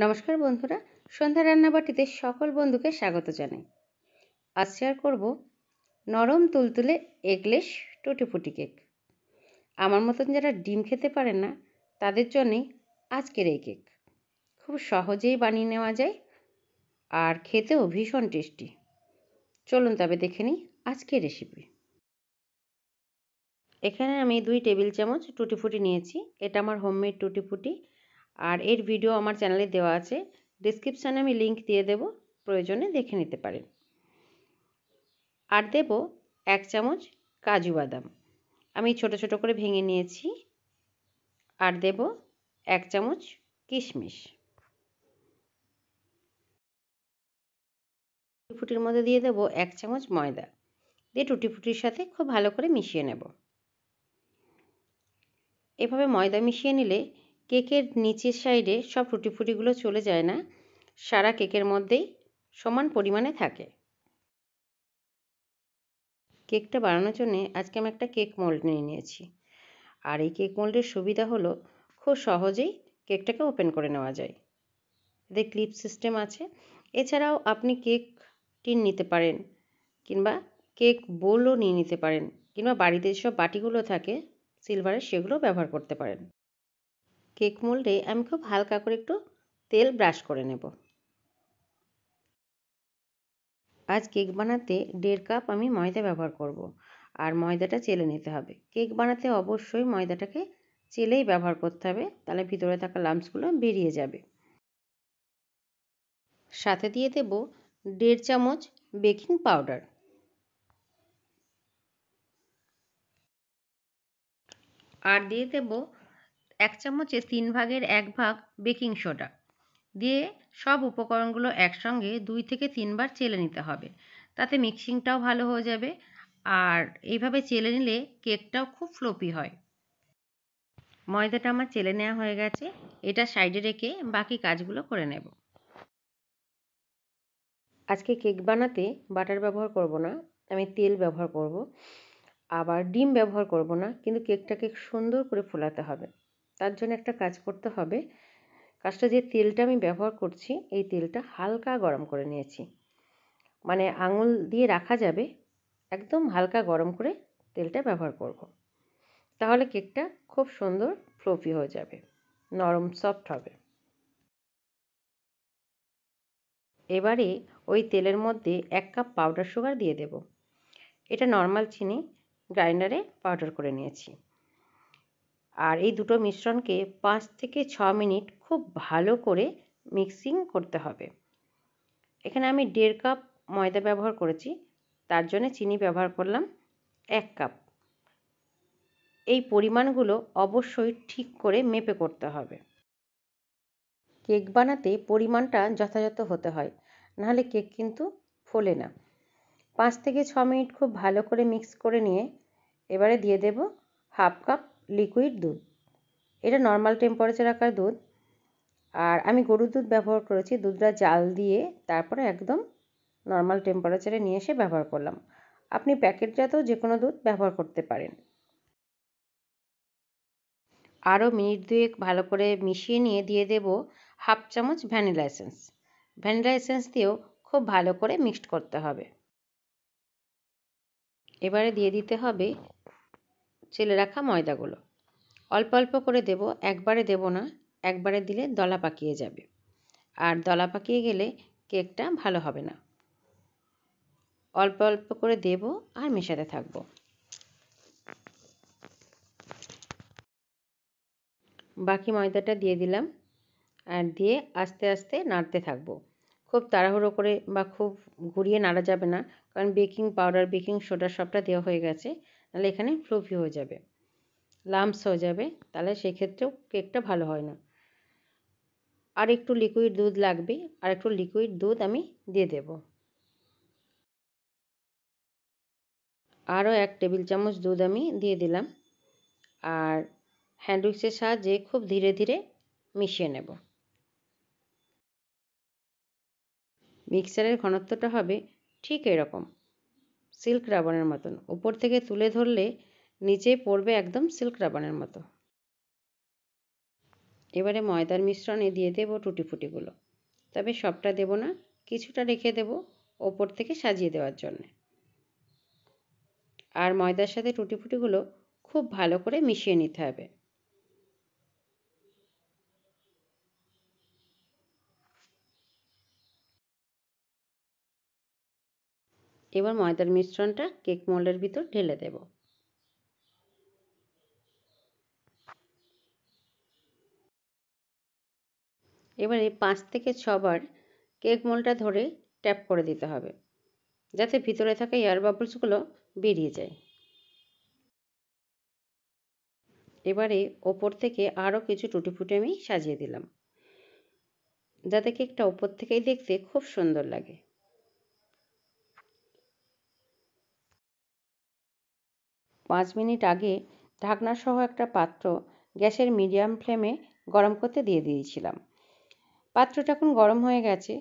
নমস্কার বন্ধুরা সন্ধ্যা রান্নাবাটিতে সকল বন্ধুকে স্বাগত জানাই আজ শেয়ার করব নরম তুলতুলে এগলেস টুটিফুটি কেক আমার মতন যারা ডিম খেতে পারেন না তাদের জন্যেই আজকের এই কেক খুব সহজেই বানিয়ে নেওয়া যায় আর খেতেও ভীষণ টেস্টি চলুন তবে দেখে নিই আজকের রেসিপি এখানে আমি দুই টেবিল চামচ টুটিফুটি নিয়েছি এটা আমার হোমমেড টুটিফুটি আর এর ভিডিও আমার চ্যানেলে দেওয়া আছে ডিসক্রিপশানে আমি লিংক দিয়ে দেব প্রয়োজনে দেখে নিতে পারেন আর দেব এক চামচ কাজু বাদাম আমি ছোট ছোট করে ভেঙে নিয়েছি আর দেব এক চামচ কিশমিশ ফুটির মধ্যে দিয়ে দেব এক চামচ ময়দা দিয়ে টুটি ফুটির সাথে খুব ভালো করে মিশিয়ে নেব এভাবে ময়দা মিশিয়ে নিলে কেকের নিচের সাইডে সব ফুটিগুলো চলে যায় না সারা কেকের মধ্যেই সমান পরিমাণে থাকে কেকটা বানানোর জন্যে আজকে আমি একটা কেক মোল্ড নিয়ে নিয়েছি আর এই কেক মোল্ডের সুবিধা হলো খুব সহজেই কেকটাকে ওপেন করে নেওয়া যায় এদের ক্লিপ সিস্টেম আছে এছাড়াও আপনি কেক টিন নিতে পারেন কিংবা কেক বোলও নিয়ে নিতে পারেন কিংবা বাড়িতে যেসব বাটিগুলো থাকে সিলভারের সেগুলো ব্যবহার করতে পারেন কেক মোল্ডে আমি খুব হালকা করে একটু তেল ব্রাশ করে নেব আজ কেক বানাতে দেড় কাপ আমি ময়দা ব্যবহার করব। আর ময়দাটা চেলে নিতে হবে কেক বানাতে অবশ্যই ময়দাটাকে চেলেই ব্যবহার করতে হবে তাহলে ভিতরে থাকা লামসগুলো বেরিয়ে যাবে সাথে দিয়ে দেব দেড় চামচ বেকিং পাউডার আর দিয়ে দেব এক চামচে তিন ভাগের এক ভাগ বেকিং সোডা দিয়ে সব উপকরণগুলো একসঙ্গে দুই থেকে তিনবার চেলে নিতে হবে তাতে মিক্সিংটাও ভালো হয়ে যাবে আর এইভাবে চেলে নিলে কেকটাও খুব ফ্লপি হয় ময়দাটা আমার চেলে নেওয়া হয়ে গেছে এটা সাইডে রেখে বাকি কাজগুলো করে নেব আজকে কেক বানাতে বাটার ব্যবহার করব না আমি তেল ব্যবহার করব আবার ডিম ব্যবহার করব না কিন্তু কেকটাকে সুন্দর করে ফোলাতে হবে তার জন্য একটা কাজ করতে হবে কাজটা যে তেলটা আমি ব্যবহার করছি এই তেলটা হালকা গরম করে নিয়েছি মানে আঙুল দিয়ে রাখা যাবে একদম হালকা গরম করে তেলটা ব্যবহার করব। তাহলে কেকটা খুব সুন্দর ফ্লফি হয়ে যাবে নরম সফট হবে এবারে ওই তেলের মধ্যে এক কাপ পাউডার সুগার দিয়ে দেব এটা নর্মাল চিনি গ্রাইন্ডারে পাউডার করে নিয়েছি আর এই দুটো মিশ্রণকে পাঁচ থেকে ছ মিনিট খুব ভালো করে মিক্সিং করতে হবে এখানে আমি দেড় কাপ ময়দা ব্যবহার করেছি তার জন্য চিনি ব্যবহার করলাম এক কাপ এই পরিমাণগুলো অবশ্যই ঠিক করে মেপে করতে হবে কেক বানাতে পরিমাণটা যথাযথ হতে হয় নাহলে কেক কিন্তু ফোলে না পাঁচ থেকে ছ মিনিট খুব ভালো করে মিক্স করে নিয়ে এবারে দিয়ে দেব হাফ কাপ লিকুইড দুধ এটা নর্মাল টেম্পারেচার রাখার দুধ আর আমি গরুর দুধ ব্যবহার করেছি দুধটা জাল দিয়ে তারপরে একদম নর্মাল টেম্পারেচারে নিয়ে এসে ব্যবহার করলাম আপনি প্যাকেটজাত যে কোনো দুধ ব্যবহার করতে পারেন আরও মিনিট দুয়েক ভালো করে মিশিয়ে নিয়ে দিয়ে দেব হাফ চামচ ভ্যানিলা এসেন্স ভ্যানিলা এসেন্স দিয়েও খুব ভালো করে মিক্সড করতে হবে এবারে দিয়ে দিতে হবে চেলে রাখা ময়দাগুলো অল্প অল্প করে দেব একবারে দেব না একবারে দিলে দলা পাকিয়ে যাবে আর দলা পাকিয়ে গেলে কেকটা ভালো হবে না অল্প অল্প করে দেব আর মেশাতে থাকব বাকি ময়দাটা দিয়ে দিলাম আর দিয়ে আস্তে আস্তে নাড়তে থাকবো খুব তাড়াহুড়ো করে বা খুব ঘুরিয়ে নাড়া যাবে না কারণ বেকিং পাউডার বেকিং সোডা সবটা দেওয়া হয়ে গেছে তাহলে এখানে ফ্লফি হয়ে যাবে লাম্পস হয়ে যাবে তাহলে সেক্ষেত্রেও কেকটা ভালো হয় না আর একটু লিকুইড দুধ লাগবে আর একটু লিকুইড দুধ আমি দিয়ে দেব আরও এক টেবিল চামচ দুধ আমি দিয়ে দিলাম আর হ্যান্ডউইক্সের সাহায্যে খুব ধীরে ধীরে মিশিয়ে নেব মিক্সারের ঘনত্বটা হবে ঠিক এরকম সিল্ক রাবানের মতন উপর থেকে তুলে ধরলে নিচে পড়বে একদম সিল্ক রাবানের মতো এবারে ময়দার মিশ্রণে দিয়ে দেবো টুটিফুটিগুলো তবে সবটা দেব না কিছুটা রেখে দেব ওপর থেকে সাজিয়ে দেওয়ার জন্যে আর ময়দার সাথে টুটিফুটিগুলো খুব ভালো করে মিশিয়ে নিতে হবে এবার ময়দার মিশ্রণটা কেক মোল্ডের ভিতর ঢেলে দেব এবারে পাঁচ থেকে ছবার কেক মোলটা ধরে ট্যাপ করে দিতে হবে যাতে ভিতরে থাকা এয়ার বাবলসগুলো বেরিয়ে যায় এবারে ওপর থেকে আরও কিছু টুটি ফুটে আমি সাজিয়ে দিলাম যাতে কেকটা ওপর থেকেই দেখতে খুব সুন্দর লাগে পাঁচ মিনিট আগে ঢাকনাসহ একটা পাত্র গ্যাসের মিডিয়াম ফ্লেমে গরম করতে দিয়ে দিয়েছিলাম পাত্রটা এখন গরম হয়ে গেছে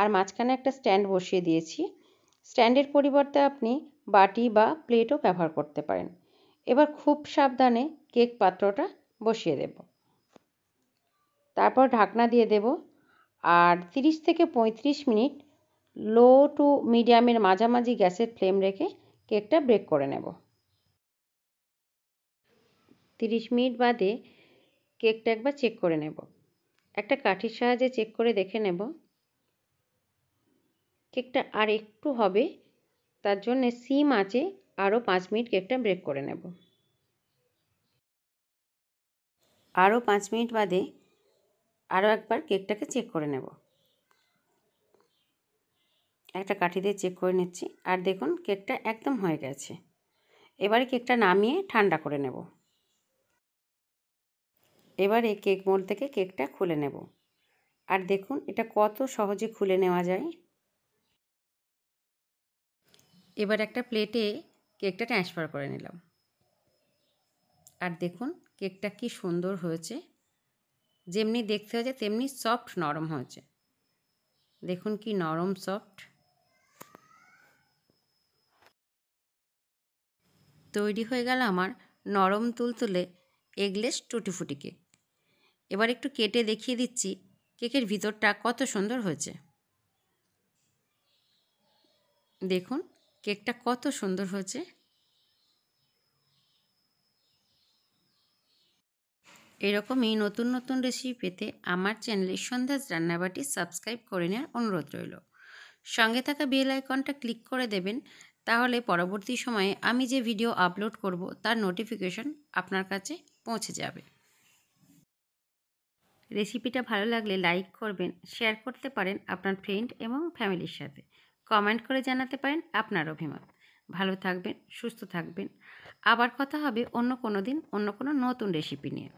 আর মাঝখানে একটা স্ট্যান্ড বসিয়ে দিয়েছি স্ট্যান্ডের পরিবর্তে আপনি বাটি বা প্লেটও ব্যবহার করতে পারেন এবার খুব সাবধানে কেক পাত্রটা বসিয়ে দেব তারপর ঢাকনা দিয়ে দেব আর তিরিশ থেকে পঁয়ত্রিশ মিনিট লো টু মিডিয়ামের মাঝামাঝি গ্যাসের ফ্লেম রেখে কেকটা ব্রেক করে নেব তিরিশ মিনিট বাদে কেকটা একবার চেক করে নেব একটা কাঠির সাহায্যে চেক করে দেখে নেব কেকটা আর একটু হবে তার জন্য সিম আছে আরও পাঁচ মিনিট কেকটা ব্রেক করে নেব আরও পাঁচ মিনিট বাদে আরও একবার কেকটাকে চেক করে নেব একটা কাঠি দিয়ে চেক করে নিচ্ছি আর দেখুন কেকটা একদম হয়ে গেছে এবারে কেকটা নামিয়ে ঠান্ডা করে নেব এবার এই কেক মোল থেকে কেকটা খুলে নেব আর দেখুন এটা কত সহজে খুলে নেওয়া যায় এবার একটা প্লেটে কেকটা ট্রান্সফার করে নিলাম আর দেখুন কেকটা কি সুন্দর হয়েছে যেমনি দেখতে হয়েছে তেমনি সফট নরম হয়েছে দেখুন কি নরম সফট তৈরি হয়ে গেল আমার নরম তুলতুলে এগলেস টুটিফুটি কেক এবার একটু কেটে দেখিয়ে দিচ্ছি কেকের ভিতরটা কত সুন্দর হয়েছে দেখুন কেকটা কত সুন্দর হয়েছে এরকমই নতুন নতুন রেসিপি পেতে আমার চ্যানেলে সন্ধ্যাস রান্নাবাটি সাবস্ক্রাইব করে নেওয়ার অনুরোধ রইল সঙ্গে থাকা বেল আইকনটা ক্লিক করে দেবেন তাহলে পরবর্তী সময়ে আমি যে ভিডিও আপলোড করব তার নোটিফিকেশন আপনার কাছে পৌঁছে যাবে রেসিপিটা ভালো লাগলে লাইক করবেন শেয়ার করতে পারেন আপনার ফ্রেন্ড এবং ফ্যামিলির সাথে কমেন্ট করে জানাতে পারেন আপনার অভিমত ভালো থাকবেন সুস্থ থাকবেন আবার কথা হবে অন্য কোনো দিন অন্য কোনো নতুন রেসিপি নিয়ে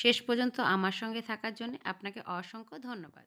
শেষ পর্যন্ত আমার সঙ্গে থাকার জন্য আপনাকে অসংখ্য ধন্যবাদ